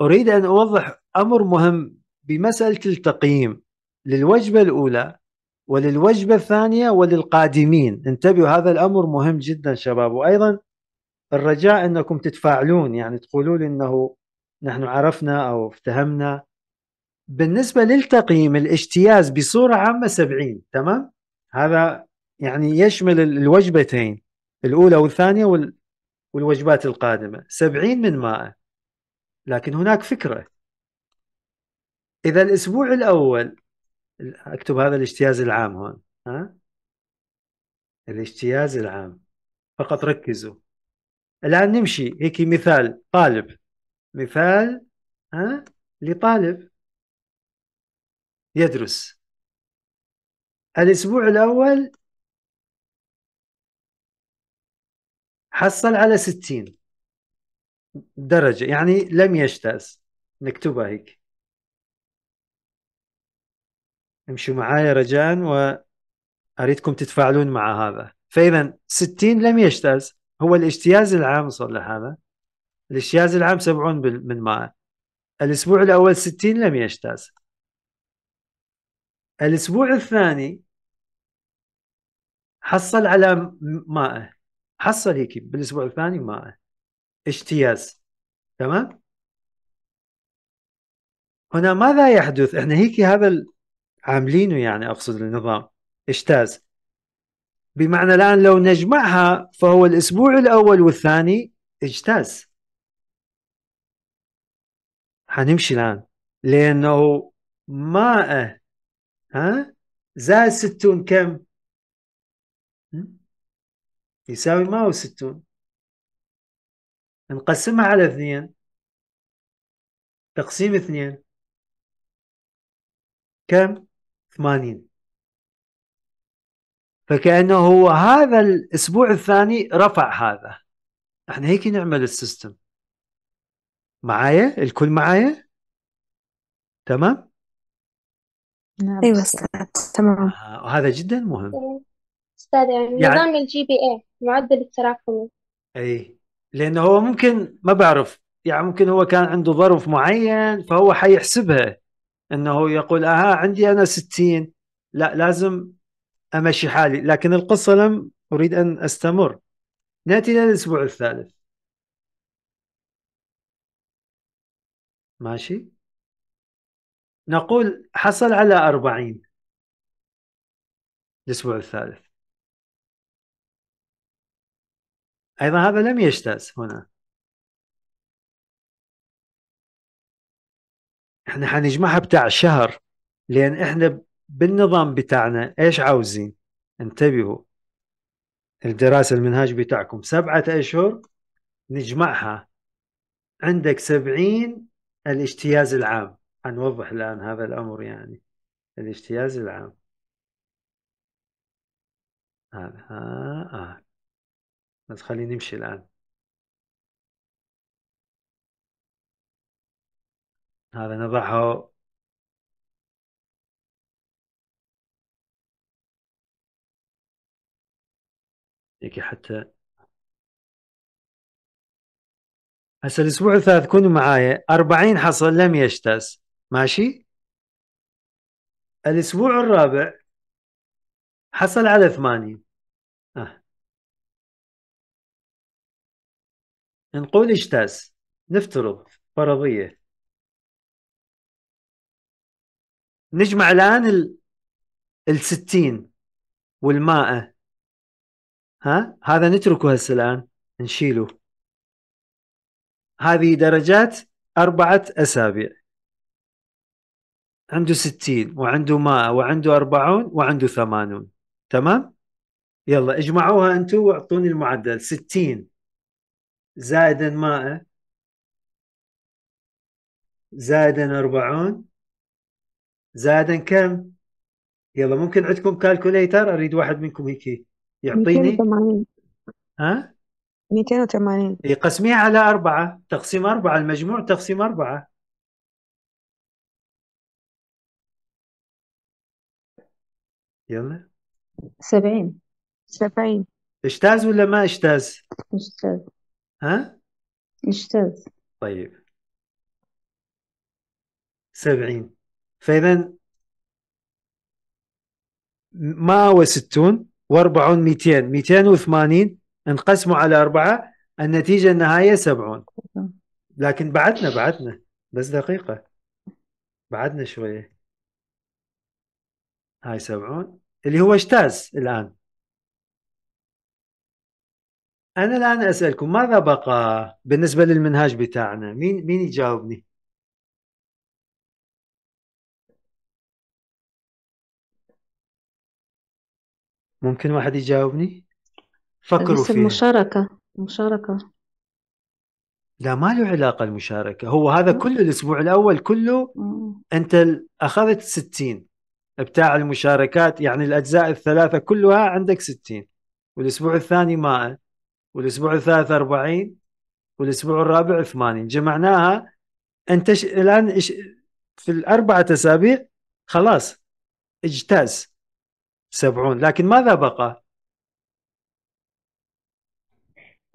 أريد أن أوضح أمر مهم بمسألة التقييم للوجبة الأولى وللوجبة الثانية وللقادمين انتبهوا هذا الأمر مهم جدا شباب وأيضا الرجاء أنكم تتفاعلون يعني تقولوا لي أنه نحن عرفنا أو افتهمنا بالنسبة للتقييم الاجتياز بصورة عامة 70 تمام هذا يعني يشمل الوجبتين الأولى والثانية والوجبات القادمة 70 من 100 لكن هناك فكره اذا الاسبوع الاول اكتب هذا الاجتياز العام هون ها الاجتياز العام فقط ركزوا الان نمشي هيك مثال طالب مثال ها لطالب يدرس الاسبوع الاول حصل على 60 درجة يعني لم يجتاز نكتبها هيك امشوا معايا رجاء وأريدكم تتفاعلون مع هذا فإذا 60 لم يجتاز هو الاجتياز العام صار لهذا الاجتياز العام 70 من 100 الأسبوع الأول 60 لم يجتاز الأسبوع الثاني حصل على 100 حصل هيك بالأسبوع الثاني 100 اجتياز تمام هنا ماذا يحدث احنا هيك هذا عاملينه يعني اقصد النظام اجتاز بمعنى الان لو نجمعها فهو الاسبوع الاول والثاني اجتاز حنمشي الان لانه ماء أه، ها زائد ستون كم يساوي ماء وستون نقسمها على اثنين تقسيم اثنين كم؟ ثمانين فكأنه هو هذا الأسبوع الثاني رفع هذا احنا هيك نعمل السيستم معايا الكل معايا تمام نعم ايوه استاذ تمام آه وهذا جدا مهم استاذ يعني, يعني نظام الجي بي اي معدل التراكمي اي لانه هو ممكن ما بعرف يعني ممكن هو كان عنده ظرف معين فهو حيحسبها انه يقول اها عندي انا 60 لا لازم امشي حالي لكن القصه لم اريد ان استمر ناتي الى الاسبوع الثالث ماشي نقول حصل على 40 الاسبوع الثالث أيضا هذا لم يجتاز هنا احنا حنجمعها بتاع شهر لأن احنا بالنظام بتاعنا ايش عاوزين انتبهوا الدراسة المنهاج بتاعكم سبعة أشهر نجمعها عندك سبعين الاجتياز العام حنوضح الآن هذا الأمر يعني الاجتياز العام هذا آه. آه. بس خليني امشي الآن هذا نضعه هيك حتى هسه الأسبوع الثالث كونوا معايا 40 حصل لم يجتاز ماشي الأسبوع الرابع حصل على ثمانين نقول اجتاز نفترض فرضية نجمع الآن ال الستين والماء ها هذا نتركه هسه الآن نشيله هذه درجات أربعة أسابيع عنده ستين وعنده ماء وعنده أربعون وعنده ثمانون تمام يلا اجمعوها أنتم واعطوني المعدل ستين زائدا مائة زائدا أربعون زائدا كم يلا ممكن عندكم كالكوليتر أريد واحد منكم هيك يعطيني 280 ها 280 يقسميها على أربعة تقسيم أربعة المجموع تقسيم أربعة يلا 70 70 اجتاز ولا ما اجتاز؟ اجتاز ها اجتاز طيب سبعين فإذا ما وستون واربعون ميتين ميتين وثمانين انقسموا على أربعة النتيجة النهائية سبعون لكن بعدنا بعدنا بس دقيقة بعدنا شوية هاي سبعون اللي هو اجتاز الآن انا الان اسالكم ماذا بقى بالنسبه للمنهاج بتاعنا مين مين يجاوبني ممكن واحد يجاوبني فكروا في المشاركة مشاركة لا ما له علاقة المشاركة هو هذا كله الأسبوع الأول كله أنت أخذت 60 بتاع المشاركات يعني الأجزاء الثلاثة كلها عندك 60 والأسبوع الثاني ما والاسبوع الثالث 40 والاسبوع الرابع 80 جمعناها انت ش... الان ش... في الاربعه اسابيع خلاص اجتاز 70 لكن ماذا بقى؟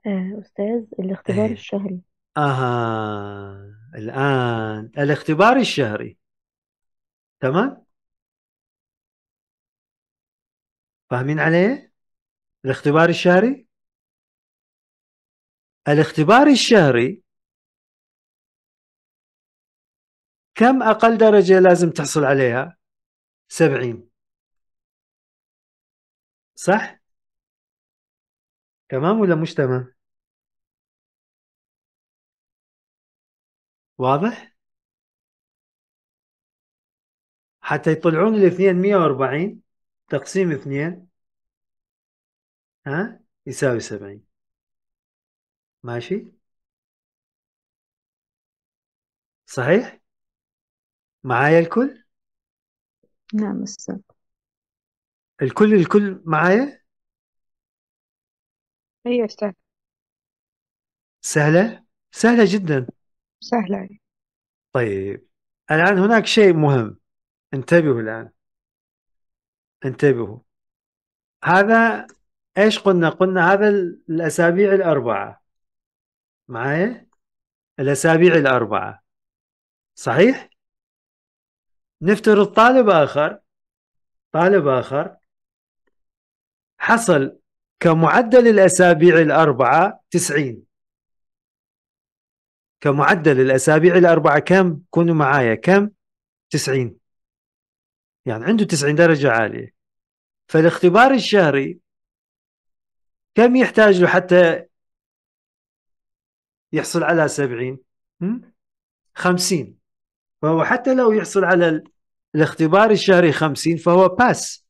آه، استاذ الاختبار أيه. الشهري اها الان الاختبار الشهري تمام؟ فاهمين عليه؟ الاختبار الشهري؟ الاختبار الشهري كم أقل درجة لازم تحصل عليها؟ سبعين صح؟ تمام ولا مش تمام؟ واضح؟ حتى يطلعون الاثنين 140 تقسيم اثنين ها يساوي 70 ماشي صحيح معايا الكل نعم أستاذ الكل الكل معايا هي أستاذ سهلة سهلة جدا سهلة طيب الآن هناك شيء مهم انتبهوا الآن انتبهوا هذا ايش قلنا قلنا هذا الأسابيع الأربعة معايا الأسابيع الأربعة صحيح؟ نفترض طالب آخر طالب آخر حصل كمعدل الأسابيع الأربعة تسعين كمعدل الأسابيع الأربعة كم؟ كونوا معايا كم؟ تسعين يعني عنده تسعين درجة عالية فالاختبار الشهري كم يحتاج له حتى يحصل على 70 50 فهو حتى لو يحصل على الاختبار الشهري 50 فهو باس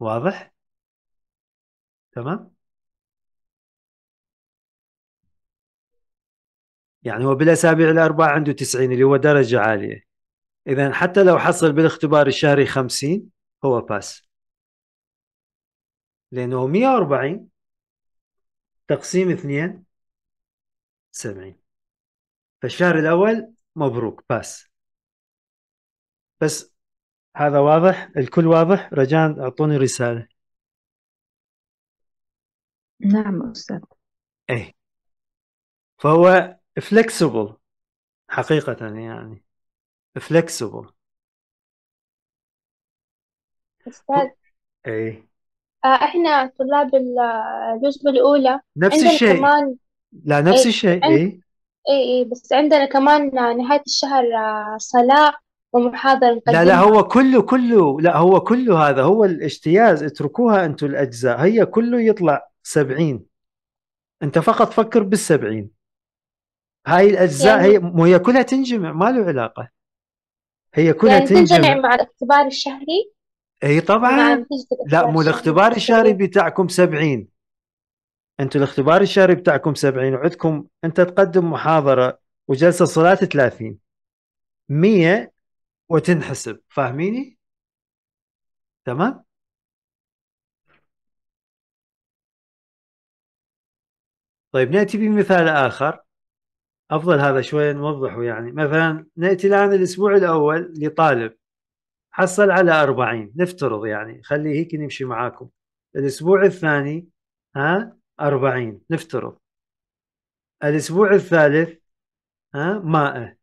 واضح تمام يعني هو بالاسابيع الاربعه عنده 90 اللي هو درجه عاليه اذا حتى لو حصل بالاختبار الشهري 50 هو باس لانه 140 تقسيم اثنين سبعين فالشهر الأول مبروك باس بس هذا واضح الكل واضح رجاء أعطوني رسالة نعم أستاذ إيه فهو فلكسبل حقيقة يعني فلكسبل أستاذ إيه آه، احنا طلاب الرتبة الأولى نفس عندنا الشيء كمان لا نفس إيه الشيء عند... اي إيه إيه بس عندنا كمان نهاية الشهر آه، صلاة ومحاضرة لا لا نقدمها هو كله كله لا هو كله هذا هو الاجتياز اتركوها انتم الاجزاء هي كله يطلع 70 انت فقط فكر بال70 هاي الاجزاء يعني هي مو هي كلها تنجمع ما له علاقة هي كلها يعني تنجمع تنجمع مع الاختبار الشهري اي طبعا لا مو الاختبار الشهري بتاعكم 70 انتوا الاختبار الشهري بتاعكم 70 وعندكم انت تقدم محاضره وجلسه صلاه 30 100 وتنحسب فاهميني؟ تمام؟ طيب ناتي بمثال اخر افضل هذا شويه نوضحه يعني مثلا ناتي الان الاسبوع الاول لطالب حصل على 40 نفترض يعني خلي هيك نمشي معاكم الاسبوع الثاني ها 40 نفترض الاسبوع الثالث ها 100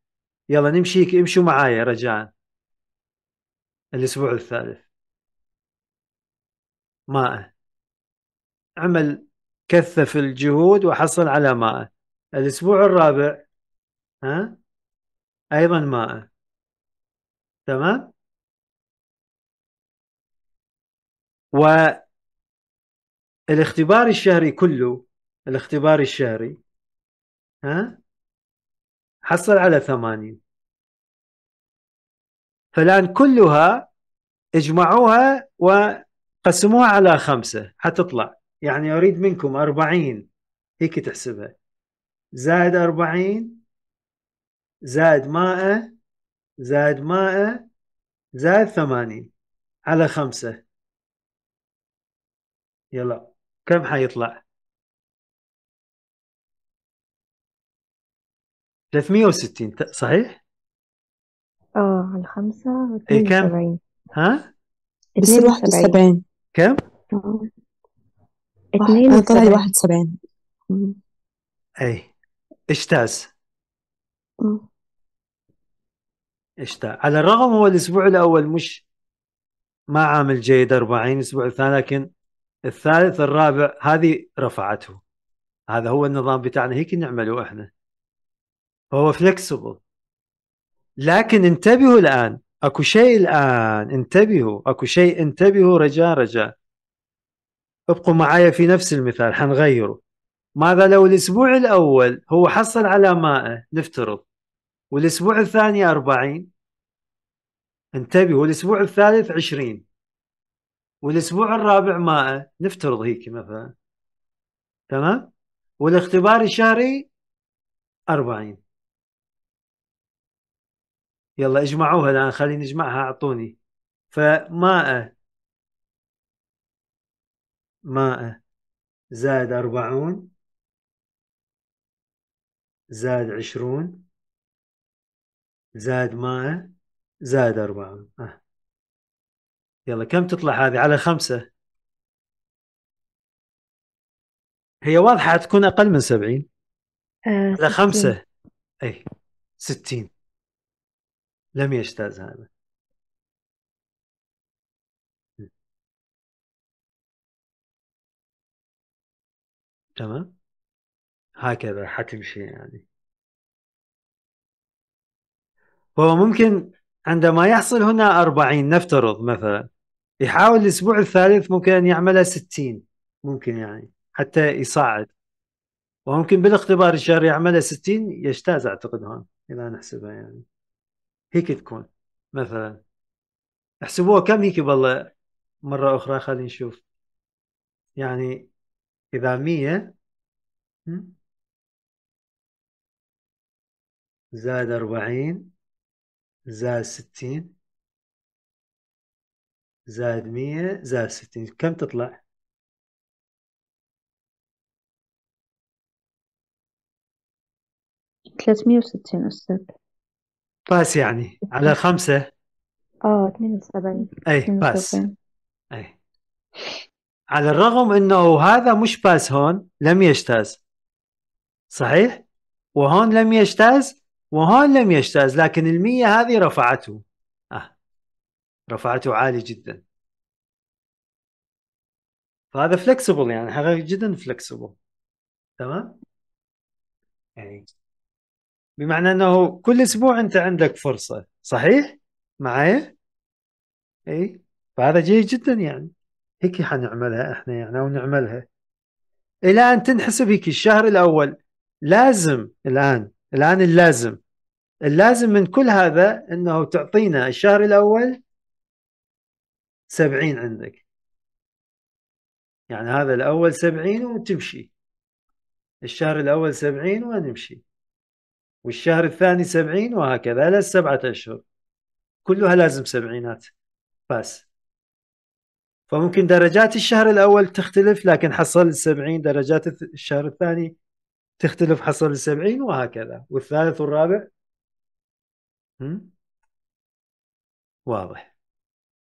يلا نمشي امشوا معايا رجاء الاسبوع الثالث 100 عمل كثف الجهود وحصل على 100 الاسبوع الرابع ها ايضا 100 تمام والاختبار الشهري كله الاختبار الشهري ها حصل على ثمانية فالآن كلها اجمعوها وقسموها على خمسة حتطلع يعني أريد منكم أربعين هيك تحسبها زائد أربعين زائد مائة زائد مائة زائد ثمانين على خمسة يلا كم حيطلع 360 صحيح اه على خمسة اي كم ها اتنين آه، آه، واحد وسبعين كم اثنين واحد طلع لي وسبعين اي اجتاز مم. اجتاز إيه. على الرغم هو الاسبوع الاول مش ما عامل جيد 40 الاسبوع الثاني لكن الثالث الرابع هذه رفعته هذا هو النظام بتاعنا هيك نعمله احنا هو فلكسبل لكن انتبهوا الان اكو شيء الان انتبهوا اكو شيء انتبهوا رجاء رجاء ابقوا معايا في نفس المثال حنغيره ماذا لو الاسبوع الاول هو حصل على 100 نفترض والاسبوع الثاني 40 انتبهوا الاسبوع الثالث 20 والاسبوع الرابع مائه نفترض هيك مثلا تمام والاختبار الشهري 40 يلا اجمعوها الان خليني اجمعها اعطوني فماء مائه زائد 40 زائد 20 زائد مائه زائد 40 آه. يلا كم تطلع هذه على خمسة هي واضحة تكون أقل من سبعين آه على خمسة أي ستين لم يجتاز هذا تمام هكذا حتمشي يعني هو ممكن عندما يحصل هنا أربعين نفترض مثلا يحاول الاسبوع الثالث ممكن ان يعملها 60 ممكن يعني حتى يصعد وممكن بالاختبار الشهر يعملها 60 يجتاز اعتقد هون اذا نحسبها يعني هيك تكون مثلا احسبوها كم هيك بالله مرة أخرى خلينا نشوف يعني إذا 100 زاد 40 زاد 60 زائد 100 زائد 60 كم تطلع؟ ثلاثمية وستين أستاذ باس يعني على خمسة آه اثنين وسبعين أي باس أي على الرغم أنه هذا مش باس هون لم يجتاز صحيح؟ وهون لم يجتاز وهون لم يجتاز لكن المية هذه رفعته رفعته عالي جدا فهذا فلكسبل يعني حقيقي جدا فلكسبل تمام يعني بمعنى انه كل اسبوع انت عندك فرصه صحيح معايا اي فهذا جيد جدا يعني هيك حنعملها احنا يعني او نعملها الى ان تنحسب هيك الشهر الاول لازم الان الان اللازم اللازم من كل هذا انه تعطينا الشهر الاول 70 عندك يعني هذا الأول 70 وتمشي الشهر الأول 70 ونمشي والشهر الثاني 70 وهكذا إلى السبعة أشهر كلها لازم سبعينات بس فممكن درجات الشهر الأول تختلف لكن حصل السبعين درجات الشهر الثاني تختلف حصل السبعين وهكذا والثالث والرابع واضح